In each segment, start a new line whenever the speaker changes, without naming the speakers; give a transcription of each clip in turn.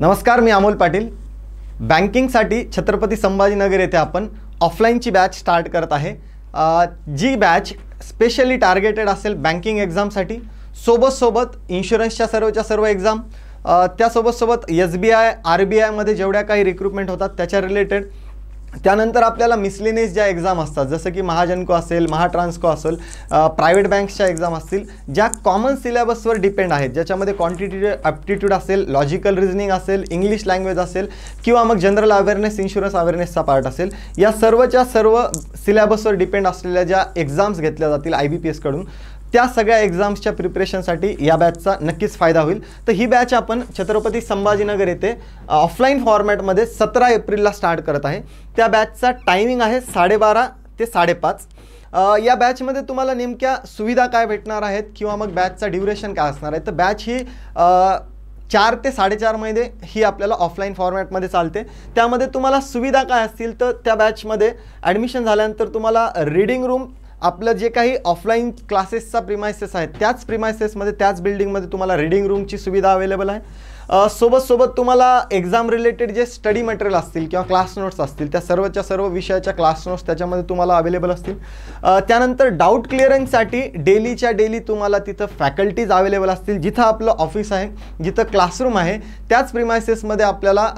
नमस्कार मी अमोल पाटील बँकिंगसाठी छत्रपती संभाजीनगर येथे आपण ऑफलाईनची बॅच स्टार्ट करत आहे जी बॅच स्पेशली टार्गेटेड असेल बँकिंग एक्झामसाठी सोबत सोबत इन्शुरन्सच्या सर्वच्या सर्व एक्झाम त्यासोबतसोबत सोबत S B I R B आयमध्ये जेवढ्या काही रिक्रुटमेंट होतात त्याच्या रिलेटेड त्यानंतर आपल्याला मिसलेनियस ज्या एक्झाम असतात जसं की महाजनको असेल महाट्रान्सको असेल प्रायव्हेट बँक्सच्या एक्झाम असतील ज्या कॉमन सिलेबसवर डिपेंड आहेत ज्याच्यामध्ये क्वांटिटेटिव्ह ॲप्टिट्यूड असेल लॉजिकल रिजनिंग असेल इंग्लिश लँग्वेज असेल किंवा मग जनरल अवेअरनेस इन्शुरन्स अवेअरनेसचा पार्ट असेल या सर्वच्या सर्व सिलेबसवर डिपेंड असलेल्या ज्या एक्झाम्स घेतल्या जातील आय बी पी एसकडून त्या सगळ्या एक्झाम्सच्या प्रिपरेशनसाठी या बॅचचा नक्कीच फायदा होईल तर ही बॅच आपण छत्रपती संभाजीनगर येथे ऑफलाईन फॉर्मॅटमध्ये सतरा एप्रिलला स्टार्ट करत आहे त्या बॅचचा टायमिंग आहे साडेबारा ते साडेपाच या बॅचमध्ये तुम्हाला नेमक्या सुविधा काय भेटणार आहेत किंवा मग बॅचचा ड्युरेशन काय असणार आहे तर बॅच ही चार ते साडेचार महिने ही आपल्याला ऑफलाईन फॉर्मॅटमध्ये चालते त्यामध्ये तुम्हाला सुविधा काय असतील तर त्या बॅचमध्ये ॲडमिशन झाल्यानंतर तुम्हाला रीडिंग रूम आपलं जे काही ऑफलाईन क्लासेसचा प्रिमायसेस आहे त्याच प्रिमायसेसमध्ये त्याच बिल्डिंगमध्ये तुम्हाला रिडिंग रूमची सुविधा अवेलेबल आहे सोबत सोबत तुम्हाला एक्झाम रिलेटेड जे स्टडी मटेरियल असतील किंवा क्लास नोट्स असतील त्या सर्वच्या सर्व विषयाच्या क्लास नोट्स त्याच्यामध्ये तुम्हाला अवेलेबल असतील त्यानंतर डाऊट क्लिअरन्ससाठी डेलीच्या डेली तुम्हाला तिथं फॅकल्टीज अवेलेबल असतील जिथं आपलं ऑफिस आहे जिथं क्लासरूम आहे त्याच प्रिमायसेसमध्ये आपल्याला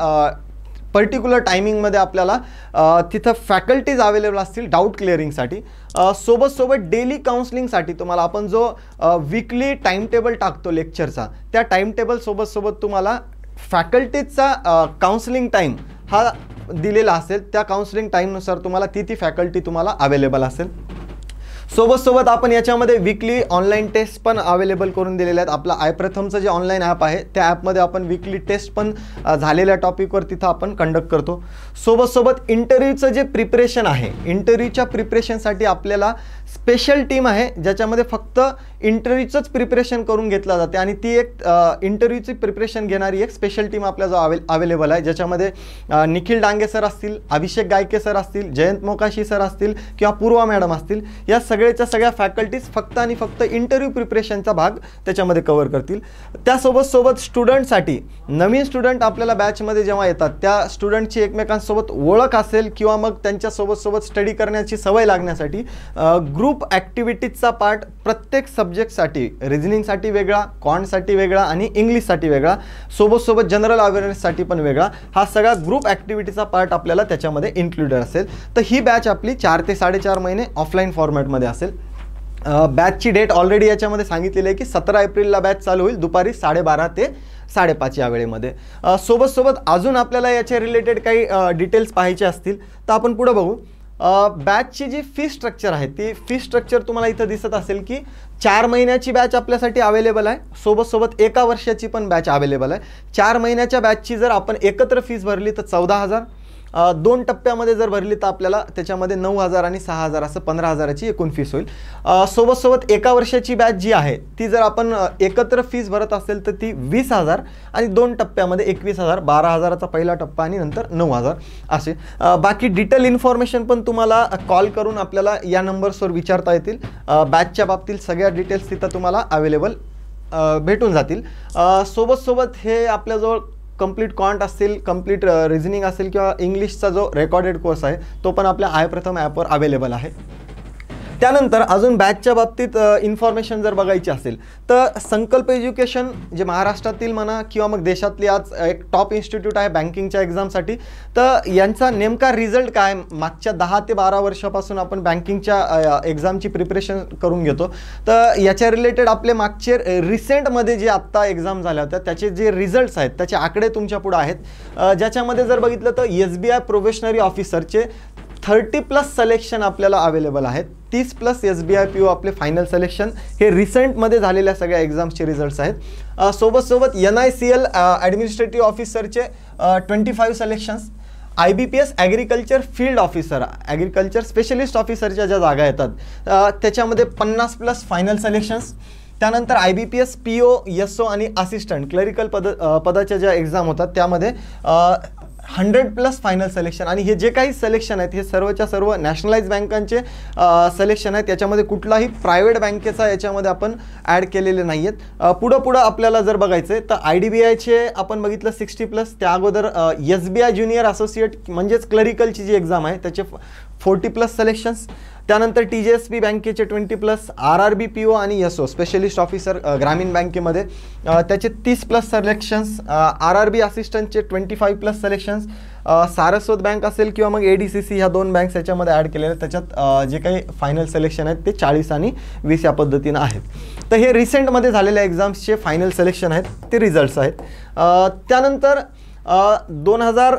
पर्टिक्युलर टायमिंगमध्ये आपल्याला तिथं फॅकल्टीज अवेलेबल असतील डाऊट क्लिअरिंगसाठी सोबतसोबत डेली काउन्सलिंगसाठी तुम्हाला आपण जो वीकली टाईमटेबल टाकतो लेक्चरचा त्या टाईमटेबल सोबत तुम्हाला फॅकल्टीजचा काउन्सलिंग टाईम हा दिलेला असेल त्या काउन्सलिंग टाईमनुसार तुम्हाला ती ती फॅकल्टी तुम्हाला अवेलेबल असेल सोबत सोबत आपण याच्यामध्ये विकली ऑनलाईन टेस्ट पण अवेलेबल करून दिलेल्या आहेत आपलं आय प्रथमचं जे ऑनलाईन ॲप आहे त्या ॲपमध्ये आपण विकली टेस्ट पण झालेल्या टॉपिकवर तिथं आपण कंडक्ट करतो सोबत सोबत इंटरव्ह्यूचं जे प्रिपरेशन आहे इंटरव्ह्यूच्या प्रिपरेशनसाठी आपल्याला स्पेशल टीम आहे ज्याच्यामध्ये फक्त इंटरव्ह्यूचंच प्रिपरेशन करून घेतला जाते आणि ती एक इंटरव्ह्यूची प्रिपरेशन घेणारी एक स्पेशल टीम आपल्या जो अवेल अवेलेबल आहे ज्याच्यामध्ये निखिल डांगे सर असतील अभिषेक गायके सर असतील जयंत मोकाशी सर असतील किंवा पूर्वा मॅडम असतील या सगळ्याच्या सगळ्या फॅकल्टीज फक्त आणि फक्त इंटरव्ह्यू प्रिपरेशनचा भाग त्याच्यामध्ये कवर करतील त्यासोबत सोबत स्टुडंटसाठी नवीन स्टुडंट आपल्याला बॅचमध्ये जेव्हा येतात त्या स्टुडंटची एकमेकांसोबत ओळख असेल किंवा मग त्यांच्यासोबत सोबत स्टडी करण्याची सवय लागण्यासाठी ग्रुप ॲक्टिव्हिटीजचा पार्ट प्रत्येक सब्जेक्टसाठी रिझनिंगसाठी वेगळा कॉनसाठी वेगळा आणि इंग्लिशसाठी वेगळा सोबतसोबत जनरल अवेअरनेससाठी पण वेगळा हा सगळा ग्रुप ॲक्टिव्हिटीचा पार्ट आपल्याला त्याच्यामध्ये इन्क्लुडेड असेल तर ही बॅच आपली चार ते साडेचार महिने ऑफलाईन फॉर्मॅटमध्ये असेल बॅचची डेट ऑलरेडी याच्यामध्ये सांगितलेली आहे की सतरा एप्रिलला बॅच चालू होईल दुपारी साडेबारा ते साडेपाच या वेळेमध्ये सोबतसोबत अजून आपल्याला याच्या रिलेटेड काही डिटेल्स पाहायचे असतील तर आपण पुढं बघू बॅचची जी फी स्ट्रक्चर आहे ती फी स्ट्रक्चर तुम्हाला इथं दिसत असेल की चार महिन्याची बॅच आपल्यासाठी अवेलेबल आहे सोबत सोबत एका वर्षाची पण बॅच अवेलेबल आहे चार महिन्याच्या बॅचची जर आपण एकत्र फीज भरली तर चौदा हजार दोन टप्प्यामध्ये जर भरली तर आपल्याला त्याच्यामध्ये नऊ हजार आणि सहा हजार असं पंधरा हजाराची एकूण फीस होईल सोबत सोबत एका वर्षाची बॅच जी आहे ती जर आपण एकत्र फीस भरत असेल तर ती वीस हजार आणि दोन टप्प्यामध्ये एकवीस हजार बारा हजाराचा पहिला टप्पा आणि नंतर नऊ हजार असे बाकी डिटेल इन्फॉर्मेशन पण तुम्हाला कॉल करून आपल्याला या नंबर्सवर विचारता येतील बॅचच्या बाबतीत सगळ्या डिटेल्स तिथं तुम्हाला अवेलेबल भेटून जातील सोबत सोबत हे आपल्याजवळ कम्प्लीट कॉन्ट असतील कम्प्लीट रिजनिंग असेल किंवा इंग्लिशचा जो रेकॉर्डेड कोर्स आहे तो पण आपल्या आय प्रथम ॲपवर अवेलेबल आहे त्यानंतर अजून बॅचच्या बाबतीत इन्फॉर्मेशन जर बघायची असेल तर संकल्प एज्युकेशन जे महाराष्ट्रातील म्हणा किंवा मग देशातली आज एक टॉप इन्स्टिट्यूट आहे बँकिंगच्या एक्झामसाठी तर यांचा नेमका रिझल्ट काय मागच्या दहा ते बारा वर्षापासून आपण बँकिंगच्या एक्झामची प्रिपरेशन करून घेतो तर याच्या रिलेटेड आपले मागचे रिसेंटमध्ये जे आत्ता एक्झाम झाल्या होत्या त्याचे जे रिझल्ट्स आहेत त्याचे आकडे तुमच्या पुढे आहेत ज्याच्यामध्ये जर बघितलं तर एस बी आय प्रोबेशनरी ऑफिसरचे थर्टी प्लस सलेक्शन आपल्याला अवेलेबल आहेत तीस plus S B I P O आपले फायनल सलेक्शन हे रिसेंटमध्ये झालेल्या सगळ्या एक्झाम्सचे रिझल्ट्स आहेत सोबत सोबत N I C L administrative ऑफिसरचे twenty five selections I B P S agriculture field officer agriculture specialist ऑफिसरच्या ज्या जागा येतात त्याच्यामध्ये पन्नास प्लस फायनल सलेक्शन्स त्यानंतर I B P S P O S O आणि असिस्टंट क्लरिकल पद पदाच्या ज्या एक्झाम होतात त्यामध्ये हंड्रेड प्लस फायनल सिलेक्शन आणि हे जे काही सिलेक्शन आहेत हे सर्वच्या सर्व नॅशनलाइज बँकांचे सिलेक्शन आहेत याच्यामध्ये कुठलाही प्रायव्हेट बँकेचा याच्यामध्ये आपण ॲड केलेले नाही आहेत पुढं पुढं आपल्याला जर बघायचं आहे तर आय डी बी आयचे आपण बघितलं सिक्स्टी प्लस त्या अगोदर S B I junior associate म्हणजेच क्लरिकलची जी एक्झाम आहे त्याचे फोर्टी प्लस सलेक्शन्स त्यानंतर टी जी एस बी बँकेचे twenty plus R R B P O आणि एस ओ स्पेशलिस्ट ऑफिसर ग्रामीण बँकेमध्ये त्याचे तीस plus selections R R B असिस्टंटचे twenty five plus selections Saraswat bank असेल किंवा मग ए डी सी सी ह्या दोन बँक्स याच्यामध्ये ॲड केलेले त्याच्यात जे काही फायनल सिलेक्शन आहेत ते चाळीस आणि वीस या पद्धतीनं आहेत तर हे रिसेंटमध्ये झालेल्या एक्झाम्सचे फायनल सिलेक्शन आहेत ते रिझल्ट्स आहेत त्यानंतर दोन हजार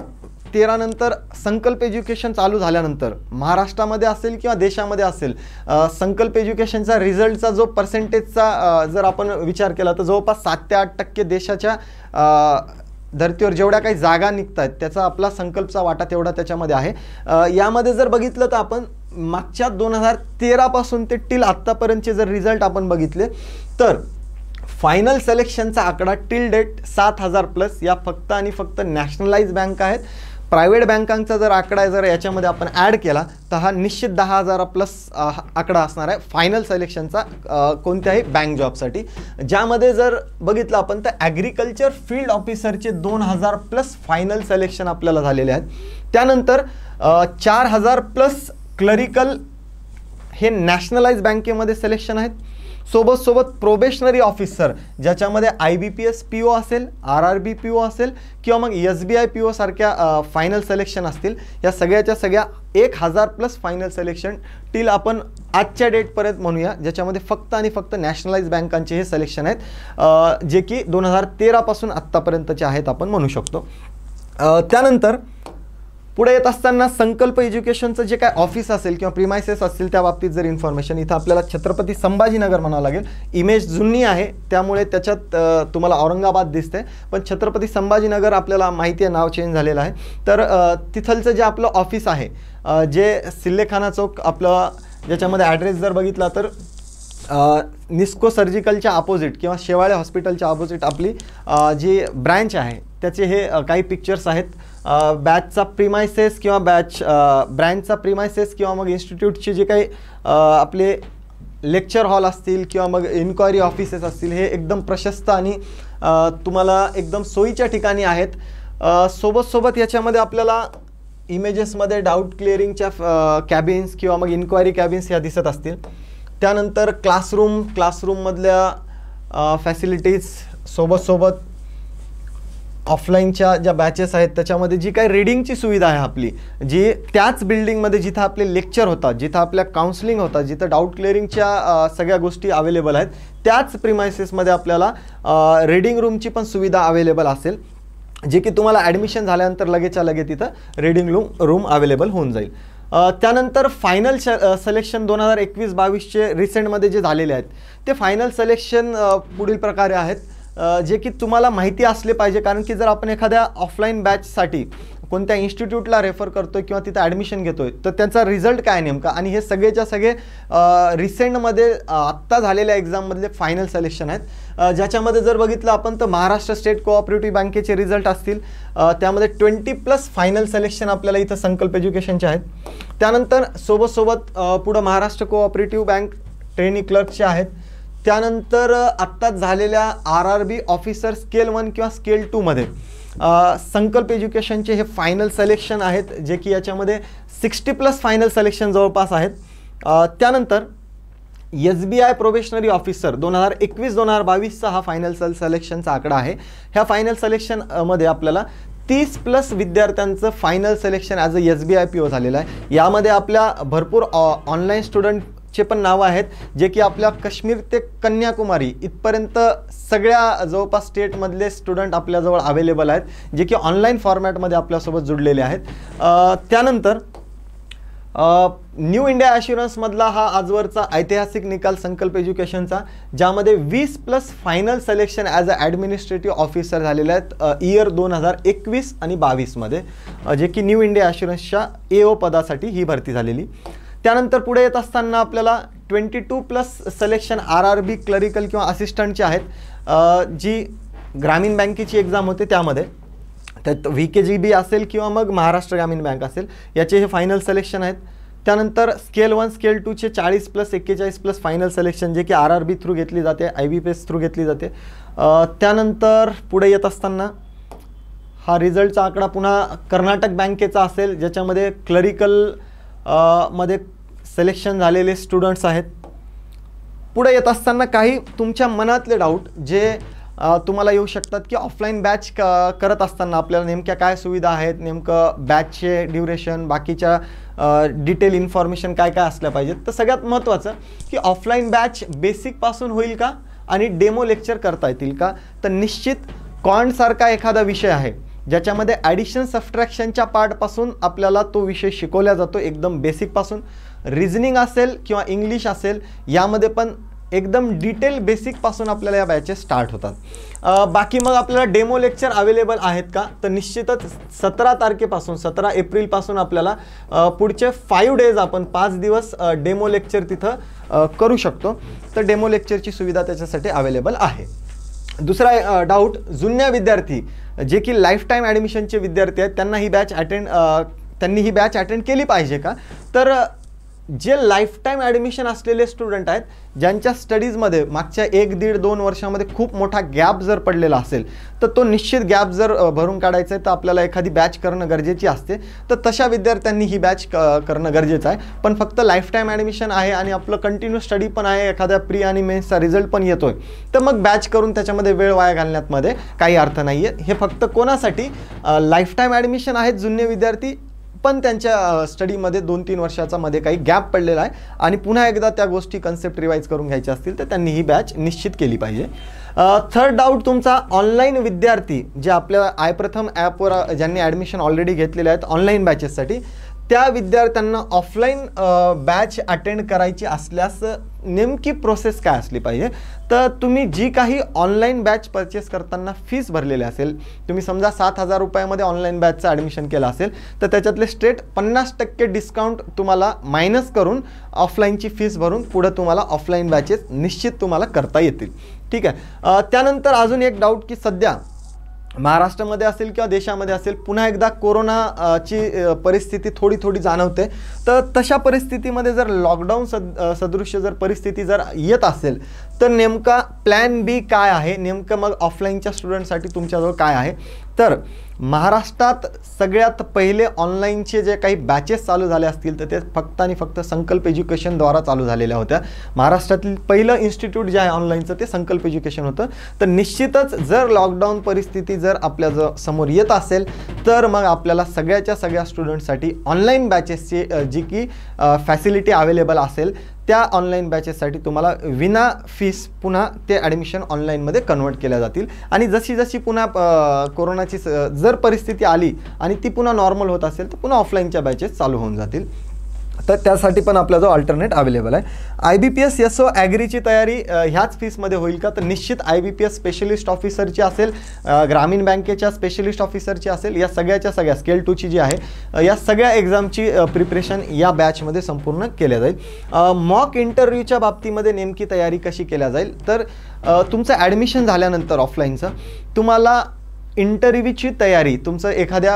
तेरानंतर संकल्प एज्युकेशन चालू झाल्यानंतर महाराष्ट्रामध्ये असेल किंवा देशामध्ये असेल संकल्प एज्युकेशनचा रिझल्टचा जो पर्सेंटेजचा जर आपण विचार केला तर जवळपास सात ते आठ टक्के देशाच्या धर्तीवर जेवढ्या काही जागा निघत आहेत त्याचा आपला संकल्पचा वाटा तेवढा त्याच्यामध्ये आहे यामध्ये जर बघितलं तर आपण मागच्या दोन हजार तेरापासून ते टिल आत्तापर्यंतचे जर रिझल्ट आपण बघितले तर फायनल सिलेक्शनचा आकडा टिल डेट सात हजार प्लस या फक्त आणि फक्त नॅशनलाइज बँक आहेत प्रायव्हेट बँकांचा जर आकडा जर याच्यामध्ये आपण ॲड केला तर हा निश्चित दहा हजार प्लस आकडा असणार आहे फायनल सिलेक्शनचा कोणत्याही बँक जॉबसाठी ज्यामध्ये जर बघितलं आपण तर ॲग्रिकल्चर फील्ड ऑफिसरचे दोन हजार प्लस फायनल सिलेक्शन आपल्याला झालेले आहेत त्यानंतर चार हजार प्लस क्लरिकल हे नॅशनलाइज बँकेमध्ये सिलेक्शन आहेत सोबत सोबत प्रोबेशनरी ऑफिसर ज्याच्यामध्ये I B P S P O असेल R R B P O असेल किंवा मग एस बी आय पी सारख्या फायनल सिलेक्शन असतील या सगळ्याच्या सगळ्या एक हजार प्लस फायनल सिलेक्शन टिल आपण आजच्या डेटपर्यंत म्हणूया ज्याच्यामध्ये फक्त आणि फक्त नॅशनलाइज बँकांचे हे सिलेक्शन आहेत जे की दोन हजार तेरापासून आत्तापर्यंतचे आहेत आपण म्हणू शकतो त्यानंतर पुढे येत असताना संकल्प एज्युकेशनचं जे काय ऑफिस असेल किंवा प्रिमायसेस असतील त्या बाबतीत जर इन्फॉर्मेशन इथं आपल्याला छत्रपती संभाजीनगर म्हणावं लागेल इमेज जुनी आहे त्यामुळे त्याच्यात तुम्हाला औरंगाबाद दिसते पण छत्रपती संभाजीनगर आपल्याला माहिती आहे नाव चेंज झालेलं आहे तर तिथलचं जे आपलं ऑफिस आहे जे सिल्लेखाना चौक आपलं ज्याच्यामध्ये ॲड्रेस जर बघितला तर निस्को सर्जिकलच्या अपोजिट किंवा शेवाळे हॉस्पिटलच्या अपोजिट आपली जी ब्रँच आहे त्याचे हे काही पिक्चर्स आहेत बॅचचा प्रिमायसेस किंवा बॅच ब्रँचचा प्रिमायसेस किंवा मग इन्स्टिट्यूटचे जे काही आपले लेक्चर हॉल असतील किंवा मग इन्क्वायरी ऑफिसेस असतील हे एकदम प्रशस्त आणि तुम्हाला एकदम सोयीच्या ठिकाणी आहेत सोबत सोबत याच्यामध्ये आपल्याला इमेजेसमध्ये डाऊट क्लिअरिंगच्या कॅबिन्स किंवा मग इन्क्वायरी कॅबिन्स ह्या दिसत असतील त्यानंतर क्लासरूम क्लासरूममधल्या फॅसिलिटीज सोबतसोबत ऑफलाईनच्या ज्या बॅचेस आहेत त्याच्यामध्ये जी काही रीडिंगची सुविधा आहे आपली जी त्याच बिल्डिंगमध्ये जिथं आपले लेक्चर होतात जिथं आपल्या काउन्सलिंग होतात जिथं डाऊट क्लिअरिंगच्या सगळ्या गोष्टी अवेलेबल आहेत त्याच प्रिमायसेसमध्ये आपल्याला रीडिंग रूमची पण सुविधा अवेलेबल असेल जे की तुम्हाला ॲडमिशन झाल्यानंतर लगेचच्या लगे तिथं रीडिंग रूम रूम अवेलेबल होऊन जाईल त्यानंतर फायनल श सलेक्शन दोन हजार एकवीस बावीसचे रिसेंटमध्ये जे झालेले आहेत ते फायनल सलेक्शन पुढील प्रकारे आहेत जे की तुम्हाला माहिती असले पाहिजे कारण की जर आपण एखाद्या ऑफलाईन बॅचसाठी कोणत्या इन्स्टिट्यूटला रेफर करतो किंवा तिथं ॲडमिशन घेतो आहे तर त्यांचा रिझल्ट काय नेमका आणि हे सगळेच्या सगळे रिसेंटमध्ये आत्ता झालेल्या एक्झाममधले फायनल सिलेक्शन आहेत ज्याच्यामध्ये जर बघितलं आपण तर महाराष्ट्र स्टेट कोऑपरेटिव्ह बँकेचे रिझल्ट असतील त्यामध्ये ट्वेंटी प्लस फायनल सिलेक्शन आपल्याला इथं संकल्प एज्युकेशनचे आहेत त्यानंतर सोबतसोबत पुढं महाराष्ट्र कोऑपरेटिव्ह बँक ट्रेनिंग क्लर्कचे आहेत त्यानंतर आत्ताच झालेल्या R R B officer scale one किंवा स्केल टूमध्ये संकल्प एज्युकेशनचे हे फायनल सलेक्शन आहेत जे की याच्यामध्ये सिक्स्टी प्लस फायनल सलेक्शन जवळपास आहेत त्यानंतर S B I probationary officer दोन हजार एकवीस दोन हजार बावीसचा हा फायनल सल सलेक्शनचा आकडा आहे ह्या फायनल सलेक्शनमध्ये आपल्याला तीस प्लस विद्यार्थ्यांचं final selection as a S B I P O झालेलं आहे यामध्ये आपल्या भरपूर ऑ ऑनलाईन स्टुडंट चे पण नावं आहेत जे की आपल्या काश्मीर ते कन्याकुमारी इथपर्यंत सगळ्या जवळपास स्टेटमधले स्टुडंट आपल्याजवळ अवेलेबल आहेत जे की ऑनलाईन फॉर्मॅटमध्ये आपल्यासोबत जुडलेले आहेत त्यानंतर न्यू इंडिया ॲश्युरन्समधला हा आजवरचा ऐतिहासिक निकाल संकल्प एज्युकेशनचा ज्यामध्ये वीस plus final selection as a administrative officer झालेले आहेत इयर दोन हजार एकवीस आणि बावीसमध्ये जे की न्यू इंडिया ॲश्युरन्सच्या ए ओ पदासाठी ही भरती झालेली त्यानंतर पुढे येत असताना आपल्याला twenty two plus selection R R B clerical किंवा असिस्टंटचे आहेत जी ग्रामीण बँकेची एक्झाम होते त्यामध्ये त्यात व्ही के जी बी असेल किंवा मग महाराष्ट्र ग्रामीण बँक असेल याचे हे फायनल सलेक्शन आहेत त्यानंतर स्केल वन स्केल टूचे चाळीस प्लस एक्केचाळीस प्लस फायनल सलेक्शन जे की आर आर बी थ्रू घेतली जाते I B P S through घेतली जाते त्यानंतर पुढे येत असताना हा रिझल्टचा आकडा पुन्हा कर्नाटक बँकेचा असेल ज्याच्यामध्ये क्लरिकल मध्ये सिलेक्शन झालेले स्टुडंट्स आहेत पुढे येत असताना काही तुमच्या मनातले डाऊट जे तुम्हाला येऊ शकतात की ऑफलाईन बॅच क करत असताना आपल्याला नेमक्या काय सुविधा आहेत नेमकं बॅचचे ड्युरेशन बाकीच्या डिटेल इन्फॉर्मेशन काय काय असल्या पाहिजेत तर सगळ्यात महत्त्वाचं की ऑफलाईन बॅच बेसिकपासून होईल का आणि डेमो लेक्चर करता येतील का तर निश्चित कॉनसारखा एखादा विषय आहे ज्याच्यामध्ये ॲडिशन सबट्रॅक्शनच्या पार्टपासून आपल्याला तो विषय शिकवला जातो एकदम बेसिकपासून रिजनिंग असेल किंवा इंग्लिश असेल यामध्ये पण एकदम डिटेल बेसिकपासून आपल्याला या बॅचेस स्टार्ट होतात बाकी मग आपल्याला डेमो लेक्चर अवेलेबल आहेत का तर निश्चितच सतरा तारखेपासून सतरा एप्रिलपासून आपल्याला पुढचे फाईव्ह डेज आपण पाच दिवस डेमो लेक्चर तिथं करू शकतो तर डेमो लेक्चरची सुविधा त्याच्यासाठी अवेलेबल आहे दुसरा डाऊट जुन्या विद्यार्थी जे की लाईफ टाईम ॲडमिशनचे विद्यार्थी आहेत त्यांना ही बॅच अटेंड त्यांनी ही बॅच अटेंड केली पाहिजे का तर जे लाईफटाईम ॲडमिशन असलेले स्टुडंट आहेत ज्यांच्या स्टडीजमध्ये मागच्या एक दीड दोन वर्षामध्ये खूप मोठा गॅप जर पडलेला असेल तर तो निश्चित गॅप जर भरून काढायचा आहे तर आपल्याला एखादी बॅच करणं गरजेची असते तर तशा विद्यार्थ्यांनी ही बॅच क करणं गरजेचं आहे पण फक्त लाईफटाईम ॲडमिशन आहे आणि आपलं कंटिन्यू स्टडी पण आहे एखाद्या प्री आणि मेन्सचा रिझल्ट पण येतो आहे तर मग बॅच करून त्याच्यामध्ये वेळ वाया घालण्यातमध्ये काही अर्थ नाही आहे हे फक्त कोणासाठी लाईफटाईम ॲडमिशन आहेत जुने विद्यार्थी पण त्यांच्या स्टडीमध्ये दोन तीन वर्षाचा मध्ये काही गॅप पडलेला आहे आणि पुन्हा एकदा त्या गोष्टी कन्सेप्ट रिवाईज करून घ्यायच्या असतील तर त्यांनी ही बॅच निश्चित केली पाहिजे थर्ड डाऊट तुमचा ऑनलाईन विद्यार्थी जे आपल्या आयप्रथम ॲपवर ज्यांनी ॲडमिशन ऑलरेडी घेतलेले आहेत ऑनलाईन बॅचेससाठी त्या विद्यार्थ्यांना ऑफलाईन बॅच अटेंड करायची असल्यास नेमकी प्रोसेस काय असली पाहिजे तर तुम्ही जी काही ऑनलाईन बॅच परचेस करताना फीस भरलेली असेल तुम्ही समजा सात हजार रुपयामध्ये ऑनलाईन बॅचचं ॲडमिशन केलं असेल तर त्याच्यातले स्ट्रेट पन्नास टक्के डिस्काउंट तुम्हाला मायनस करून ऑफलाईनची फीस भरून पुढं तुम्हाला ऑफलाईन बॅचेस निश्चित तुम्हाला करता येतील ठीक आहे त्यानंतर अजून एक डाऊट की सध्या महाराष्ट्रामध्ये असेल किंवा देशामध्ये असेल पुन्हा एकदा कोरोनाची परिस्थिती थोडी थोडी जाणवते तर तशा परिस्थितीमध्ये जर लॉकडाऊन सद सदृश्य जर परिस्थिती जर येत असेल तर नेमका प्लॅन बी काय आहे नेमकं मग ऑफलाईनच्या स्टुडंटसाठी तुमच्याजवळ काय आहे तर महाराष्ट्रात सगळ्यात पहिले ऑनलाईनचे जे काही बॅचेस चालू झाले असतील तर ते फक्त आणि फक्त संकल्प एज्युकेशनद्वारा चालू झालेल्या होत्या महाराष्ट्रातील पहिलं इन्स्टिट्यूट जे आहे ऑनलाईनचं ते संकल्प एज्युकेशन होतं तर निश्चितच जर लॉकडाऊन परिस्थिती जर आपल्या जर समोर येत असेल तर मग आपल्याला सगळ्याच्या सगळ्या स्टुडंटसाठी ऑनलाईन बॅचेसची जी की फॅसिलिटी अवेलेबल असेल त्या ऑनलाईन बॅचेससाठी तुम्हाला विना फीस पुन्हा ते ॲडमिशन ऑनलाईनमध्ये कन्वर्ट केल्या जातील आणि जशी जशी पुन्हा कोरोनाची जर परिस्थिती आली आणि ती पुन्हा नॉर्मल होत असेल तर पुन्हा ऑफलाईनच्या बॅचेस चालू होऊन जातील तर त्यासाठी पण आपला जो अल्टरनेट अवेलेबल आहे I B P S S O ॲग्रीची तयारी ह्याच फीसमध्ये होईल का तर निश्चित I B P S specialist ऑफिसरची असेल ग्रामीण बँकेच्या स्पेशलिस्ट ऑफिसरची असेल या सगळ्याच्या सगळ्या स्केल टूची जी आहे या सगळ्या एक्झामची प्रिपरेशन या बॅचमध्ये संपूर्ण केल्या जाईल मॉक इंटरव्ह्यूच्या बाबतीमध्ये नेमकी तयारी कशी केल्या जाईल तर तुमचं ॲडमिशन झाल्यानंतर ऑफलाईनचं तुम्हाला इंटरव्ह्यूची तयारी तुमचं एखाद्या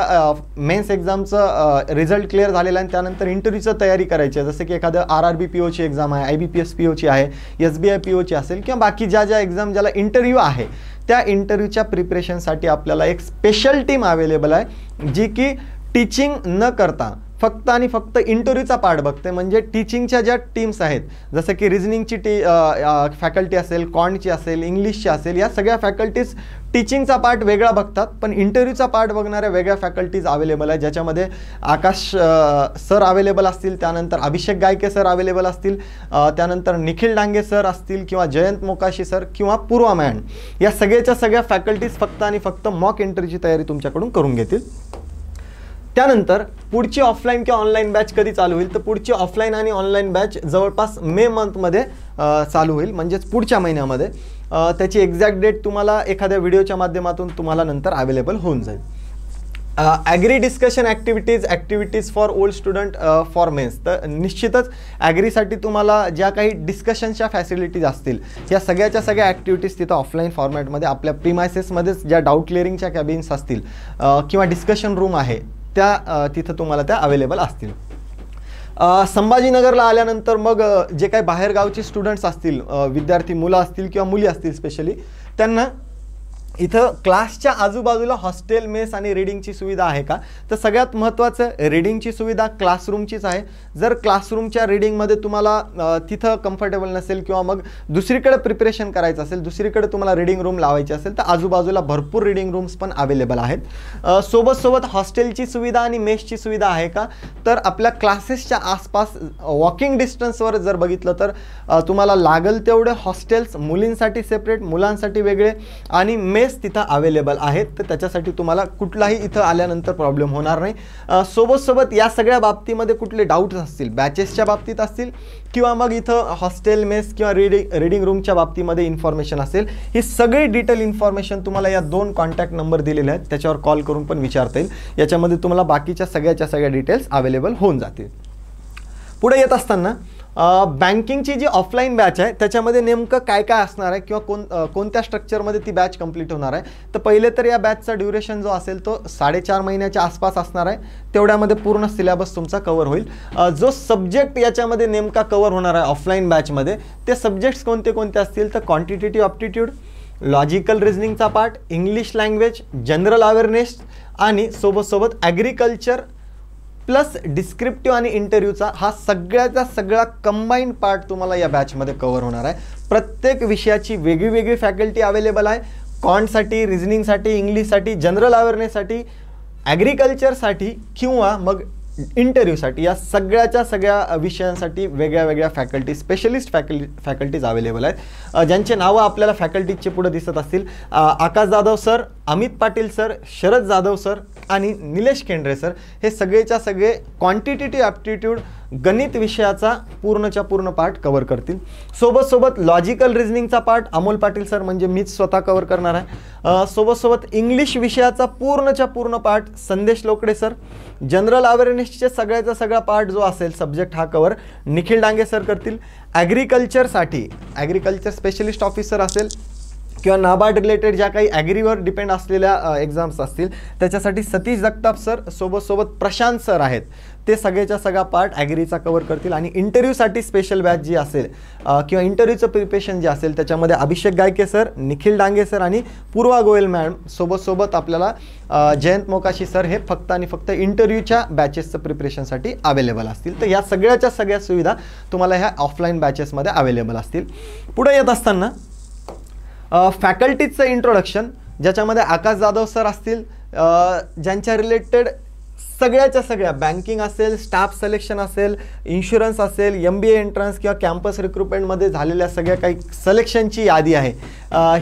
मेन्स एक्झामचं रिझल्ट क्लिअर झालेला आहे त्यानंतर इंटरव्ह्यूचं तयारी करायची आहे जसं की एखादं आर आर बी पी ओची एक्झाम आहे I B P S P ओची आहे एस बी आय पी ओची असेल किंवा बाकी ज्या ज्या एक्झाम ज्याला इंटरव्ह्यू आहे त्या इंटरव्ह्यूच्या प्रिपरेशनसाठी आपल्याला एक स्पेशल टीम अवेलेबल आहे जी की टीचिंग न करता फक्त आणि फक्त इंटरव्ह्यूचा पार्ट बघते म्हणजे टीचिंगच्या ज्या टीम्स आहेत जसं की रिजनिंगची टी फॅकल्टी असेल कॉनची असेल इंग्लिशची असेल या सगळ्या फॅकल्टीज टीचिंगचा पार्ट वेगळा बघतात पण इंटरव्ह्यूचा पार्ट बघणाऱ्या वेगळ्या फॅकल्टीज अवेलेबल आहे ज्याच्यामध्ये आकाश सर अवेलेबल असतील त्यानंतर अभिषेक गायके सर अवेलेबल असतील त्यानंतर निखिल डांगे सर असतील किंवा जयंत मोकाशी सर किंवा पूर्वा मॅन या सगळ्याच्या सगळ्या फॅकल्टीज फक्त आणि फक्त मॉक इंटरव्ह्यूची तयारी तुमच्याकडून करून घेतील त्यानंतर पुढची ऑफलाईन किंवा ऑनलाईन बॅच कधी चालू होईल तर पुढची ऑफलाईन आणि ऑनलाईन बॅच जवळपास मे मंथमध्ये चालू होईल म्हणजेच पुढच्या महिन्यामध्ये त्याची एक्झॅक्ट डेट तुम्हाला एखाद्या व्हिडिओच्या माध्यमातून तुम्हाला नंतर अवेलेबल होऊन जाईल agri discussion activities activities for old student for mains तर निश्चितच ॲग्रीसाठी तुम्हाला ज्या काही डिस्कशनच्या फॅसिलिटीज असतील या सगळ्याच्या सगळ्या ॲक्टिव्हिटीज तिथं ऑफलाईन फॉर्मॅटमध्ये आपल्या प्रिमायसेसमध्येच ज्या डाऊट क्लिअरिंगच्या कॅबिन्स असतील किंवा डिस्कशन रूम आहे त्या तिथं तुम्हाला त्या अवेलेबल असतील संभाजीनगरला आल्यानंतर मग जे काही बाहेरगावचे स्टुडंट्स असतील विद्यार्थी मुलं असतील किंवा मुली असतील स्पेशली त्यांना इथं क्लासच्या आजूबाजूला हॉस्टेल मेस आणि रीडिंगची सुविधा आहे का तर सगळ्यात महत्त्वाचं रीडिंगची सुविधा क्लासरूमचीच आहे जर क्लासरूमच्या रिडिंगमध्ये तुम्हाला तिथं कम्फर्टेबल नसेल किंवा मग दुसरीकडे प्रिपरेशन करायचं असेल दुसरीकडे तुम्हाला रीडिंग रूम लावायची असेल तर आजूबाजूला भरपूर रीडिंग रूम्स पण अवेलेबल आहेत सोबत सोबत हॉस्टेलची सुविधा आणि मेसची सुविधा आहे का तर आपल्या क्लासेसच्या आसपास वॉकिंग डिस्टन्सवर जर बघितलं तर तुम्हाला लागेल तेवढे हॉस्टेल्स मुलींसाठी सेपरेट मुलांसाठी वेगळे आणि मे तिथं अवेलेबल आहेत तर त्याच्यासाठी तुम्हाला कुठलाही इथं आल्यानंतर प्रॉब्लेम होणार नाही सोबत सोबत या सगळ्या बाबतीमध्ये कुठले डाऊट असतील बॅचेसच्या बाबतीत असतील किंवा मग इथं हॉस्टेल मेस किंवा रिडिंग रिडिंग रूमच्या बाबतीमध्ये इन्फॉर्मेशन असेल ही सगळी डिटेल इन्फॉर्मेशन तुम्हाला या दोन कॉन्टॅक्ट नंबर दिलेले आहेत त्याच्यावर कॉल करून पण विचारता येईल याच्यामध्ये तुम्हाला बाकीच्या सगळ्याच्या सगळ्या डिटेल्स अवेलेबल होऊन जातील पुढे येत असताना बँकिंगची जी ऑफलाईन बॅच आहे त्याच्यामध्ये नेमकं काय काय असणार आहे किंवा कोण कोणत्या स्ट्रक्चरमध्ये ती बॅच कंप्लीट होणार आहे तर पहिले तर या बॅचचा ड्युरेशन जो असेल तो साडेचार महिन्याच्या आसपास असणार आहे तेवढ्यामध्ये पूर्ण सिलेबस तुमचा कवर होईल जो सब्जेक्ट याच्यामध्ये नेमका कवर होणार आहे ऑफलाईन बॅचमध्ये ते सब्जेक्ट्स कोणते कोणते असतील तर क्वांटिटेटिव्ह ऑप्टिट्यूड लॉजिकल रिजनिंगचा part English language general awareness आणि सोबतसोबत ॲग्रिकल्चर प्लस डिस्क्रिप्टिव्ह आणि इंटरव्ह्यूचा हा सगळ्याचा सगळा कंबाईंड पार्ट तुम्हाला या बॅचमध्ये कवर होणार आहे प्रत्येक विषयाची वेगळी वेगळी फॅकल्टी अवेलेबल आहे कॉन्टसाठी रिझनिंगसाठी इंग्लिशसाठी जनरल अवेअरनेससाठी ॲग्रिकल्चरसाठी किंवा मग इंटरव्ह्यूसाठी या सगळ्याच्या सगळ्या विषयांसाठी वेगळ्या वेगळ्या faculty specialist faculty faculties available आहेत ज्यांचे नावं आपल्याला फॅकल्टीजचे पुढे दिसत असतील Akash Jadhav sir Amit Patil sir Sharad Jadhav sir आणि निलेश केंद्रे सर हे सगळेच्या सगळे क्वांटिटेटिव्ह ॲप्टिट्यूड गणित विषयाचा पूर्णच्या पूर्ण पाठ कवर करतील सोबत सोबत लॉजिकल रिझनिंगचा पाठ अमोल पाटील सर म्हणजे मीच स्वतः कवर करणार आहे सोबत सोबत इंग्लिश विषयाचा पूर्णच्या पूर्ण पाठ संदेश लोकडे सर जनरल अवेअरनेसचे सगळ्याचा सगळा पार्ट जो असेल सब्जेक्ट हा कवर निखिल डांगे सर करतील ॲग्रिकल्चरसाठी ॲग्रिकल्चर स्पेशलिस्ट ऑफिसर असेल किंवा नाबार्ड रिलेटेड ज्या काही ॲग्रीवर डिपेंड असलेल्या एक्झाम्स असतील त्याच्यासाठी सतीश जगताप सर सोबत सोबत प्रशांत सर आहेत ते सगळ्याच्या सगळा पार्ट ॲग्रीचा कवर करतील आणि इंटरव्ह्यूसाठी स्पेशल बॅच जी असेल किंवा इंटरव्ह्यूचं प्रिपरेशन जे असेल त्याच्यामध्ये अभिषेक गायके सर निखिल डांगे सर आणि पूर्वा गोयल मॅडम सोबतसोबत आपल्याला जयंत मोकाशी सर हे फक्त आणि फक्त इंटरव्ह्यूच्या बॅचेसचं प्रिपरेशनसाठी अवेलेबल असतील तर या सगळ्याच्या सगळ्या सुविधा तुम्हाला ह्या ऑफलाईन बॅचेसमध्ये अवेलेबल असतील पुढे येत असताना फॅकल्टीजचं इंट्रोडक्शन ज्याच्यामध्ये आकाश जाधव सर असतील ज्यांच्या रिलेटेड सगळ्याच्या सगळ्या बँकिंग असेल स्टाफ सिलेक्शन असेल इन्शुरन्स असेल एम बी ए एंट्रन्स किंवा कॅम्पस रिक्रुटमेंटमध्ये झालेल्या सगळ्या काही सलेक्शनची यादी आहे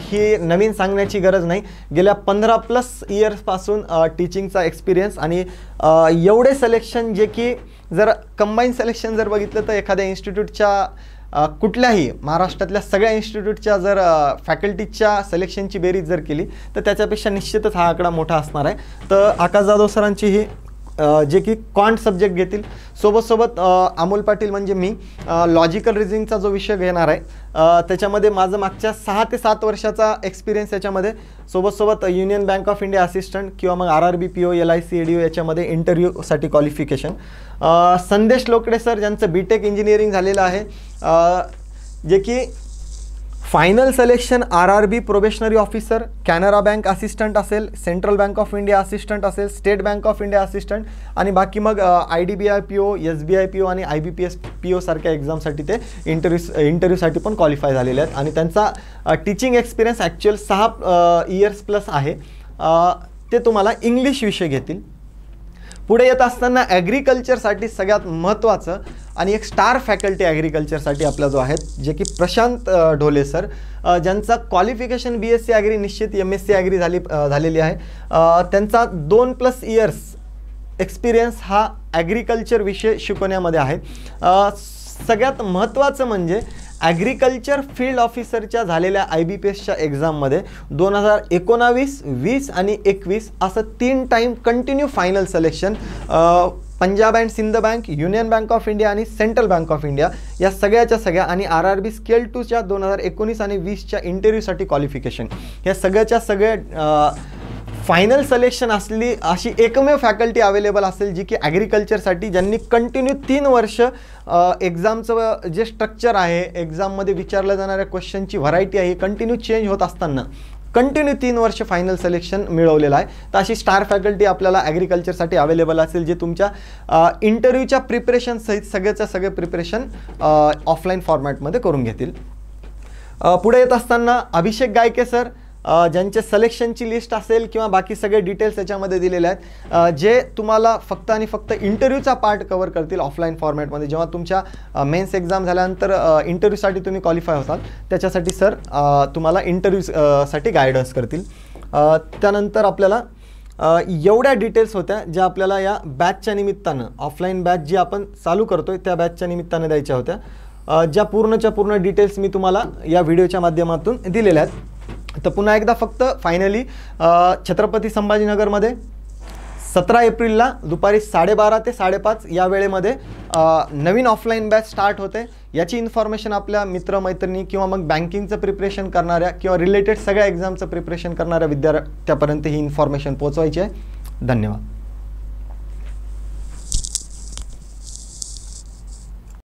ही नवीन सांगण्याची गरज नाही गेल्या पंधरा प्लस इयर्सपासून टीचिंगचा एक्सपिरियन्स आणि एवढे सलेक्शन जे की जर कंबाईन सिलेक्शन जर बघितलं तर एखाद्या इन्स्टिट्यूटच्या कुठल्याही महाराष्ट्रातल्या सगळ्या इन्स्टिट्यूटच्या जर फॅकल्टीच्या सिलेक्शनची बेरीज जर केली तर त्याच्यापेक्षा निश्चितच हा आकडा मोठा असणार आहे तर आकाश जाधव सरांची ही जे की कॉन्ट सब्जेक्ट घेतील सोबतसोबत अमोल पाटील म्हणजे मी लॉजिकल रिझनिंगचा जो विषय घेणार आहे त्याच्यामध्ये माझं मागच्या सहा ते सात वर्षाचा एक्सपिरियन्स याच्यामध्ये सोबतसोबत union bank of India assistant किंवा मग R R B P O L I C O याच्यामध्ये इंटरव्ह्यूसाठी क्वालिफिकेशन संदेश लोकडे सर ज्यांचं बी टेक इंजिनिअरिंग झालेलं आहे जे की final selection R R B probationary officer Canara bank assistant असेल central bank of India assistant असेल state bank of India assistant आणि बाकी मग I D B I P O S B I P O आणि I B P S P ओसारख्या एक्झामसाठी ते interview इंटरव्ह्यूसाठी पण क्वालिफाय झालेले आहेत आणि त्यांचा टीचिंग एक्सपिरियन्स ॲक्च्युअल सहा इयर्स प्लस आहे ते तुम्हाला इंग्लिश विषय घेतील पुढे येत असताना ॲग्रिकल्चरसाठी सगळ्यात महत्त्वाचं आणि एक स्टार फॅकल्टी ॲग्रिकल्चरसाठी आपला जो आहे जे की प्रशांत ढोले सर ज्यांचा qualification B S C agri निश्चित एम एस सी ॲग्री झाली झालेली आहे त्यांचा दोन प्लस इयर्स एक्सपिरियन्स हा ॲग्रिकल्चर विषय शिकवण्यामध्ये आहे सगळ्यात महत्त्वाचं म्हणजे ॲग्रिकल्चर फील्ड ऑफिसरच्या झालेल्या आय बी पी एसच्या एक्झाममध्ये दोन हजार एकोणावीस वीस आणि एकवीस असं तीन time continue final selection Punjab and Sind bank union bank of India आणि सेंट्रल बँक ऑफ इंडिया या सगळ्याच्या सगळ्या आणि आर आर बी स्केल टूच्या दोन हजार एकोणीस आणि वीसच्या इंटरव्ह्यूसाठी क्वालिफिकेशन या सगळ्याच्या सगळ्या फायनल सलेक्शन असली अशी एकमेव फॅकल्टी अवेलेबल असेल जी की ॲग्रिकल्चरसाठी ज्यांनी कंटिन्यू तीन वर्ष एक्झामचं जे स्ट्रक्चर आहे एक्झाममध्ये विचारल्या जाणाऱ्या क्वेश्चनची व्हरायटी आहे कंटिन्यू चेंज होत असताना कंटिन्यू तीन वर्ष फायनल सिलेक्शन मिळवलेलं आहे तर अशी स्टार फॅकल्टी आपल्याला ॲग्रिकल्चरसाठी अवेलेबल असेल जे तुमच्या इंटरव्ह्यूच्या प्रिपरेशन सहित सगळ्याच्या सगळे प्रिपरेशन ऑफलाईन फॉर्मॅटमध्ये करून घेतील पुढे येत असताना अभिषेक गायके सर ज्यांचे सलेक्शनची लिस्ट असेल किंवा बाकी सगळे डिटेल्स त्याच्यामध्ये दिलेले आहेत जे तुम्हाला फक्त आणि फक्त इंटरव्ह्यूचा पार्ट कवर करतील ऑफलाईन फॉर्मॅटमध्ये जेव्हा तुमच्या मेन्स एक्झाम झाल्यानंतर इंटरव्ह्यूसाठी तुम्ही क्वालिफाय होसाल त्याच्यासाठी सर तुम्हाला इंटरव्ह्यूसाठी गायडन्स करतील त्यानंतर आपल्याला एवढ्या डिटेल्स होत्या ज्या आपल्याला या बॅचच्या निमित्तानं ऑफलाईन बॅच जी आपण चालू करतोय त्या बॅचच्या निमित्तानं द्यायच्या होत्या ज्या पूर्णच्या पूर्ण डिटेल्स मी तुम्हाला या व्हिडिओच्या माध्यमातून दिलेल्या आहेत तर पुन्हा एकदा फक्त फायनली छत्रपती संभाजीनगरमध्ये सतरा एप्रिलला दुपारी साडेबारा ते साडेपाच या वेळेमध्ये नवीन ऑफलाईन बॅच स्टार्ट होते याची इन्फॉर्मेशन आपल्या मित्रमैत्रिणी किंवा मग बँकिंगचं प्रिपरेशन करणाऱ्या किंवा रिलेटेड सगळ्या एक्झामचं प्रिपरेशन करणाऱ्या विद्यार्थ्यापर्यंत ही इन्फॉर्मेशन पोहोचवायची आहे धन्यवाद